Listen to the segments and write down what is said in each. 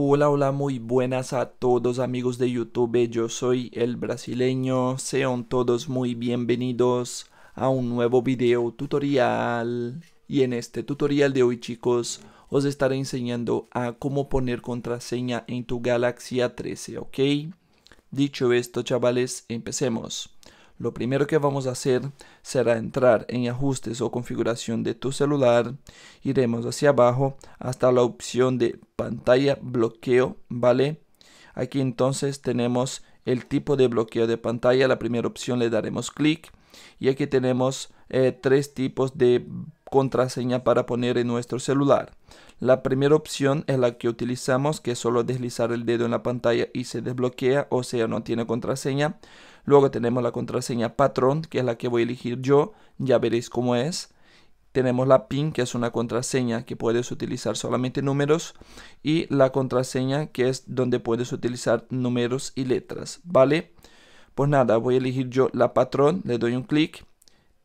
Hola, hola, muy buenas a todos amigos de YouTube, yo soy el brasileño, sean todos muy bienvenidos a un nuevo video tutorial. Y en este tutorial de hoy chicos, os estaré enseñando a cómo poner contraseña en tu Galaxy A13, ¿ok? Dicho esto chavales, empecemos. Lo primero que vamos a hacer será entrar en ajustes o configuración de tu celular. Iremos hacia abajo hasta la opción de pantalla bloqueo, ¿vale? Aquí entonces tenemos el tipo de bloqueo de pantalla. La primera opción le daremos clic y aquí tenemos eh, tres tipos de contraseña para poner en nuestro celular. La primera opción es la que utilizamos, que es solo deslizar el dedo en la pantalla y se desbloquea, o sea, no tiene contraseña. Luego tenemos la contraseña patrón, que es la que voy a elegir yo, ya veréis cómo es. Tenemos la PIN, que es una contraseña que puedes utilizar solamente números. Y la contraseña, que es donde puedes utilizar números y letras, ¿vale? Pues nada, voy a elegir yo la patrón, le doy un clic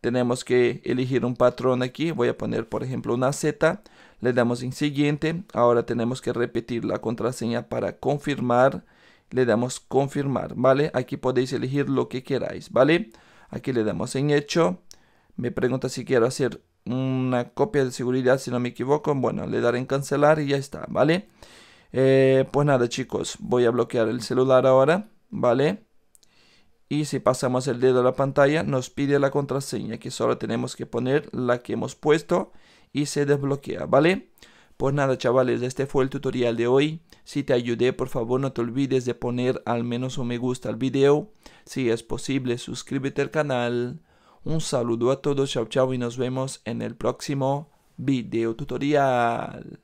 tenemos que elegir un patrón aquí voy a poner por ejemplo una z le damos en siguiente ahora tenemos que repetir la contraseña para confirmar le damos confirmar vale aquí podéis elegir lo que queráis vale aquí le damos en hecho me pregunta si quiero hacer una copia de seguridad si no me equivoco bueno le daré en cancelar y ya está vale eh, pues nada chicos voy a bloquear el celular ahora vale y si pasamos el dedo a la pantalla nos pide la contraseña que solo tenemos que poner la que hemos puesto y se desbloquea, ¿vale? Pues nada chavales, este fue el tutorial de hoy. Si te ayudé, por favor no te olvides de poner al menos un me gusta al video. Si es posible, suscríbete al canal. Un saludo a todos, chao chao y nos vemos en el próximo video tutorial.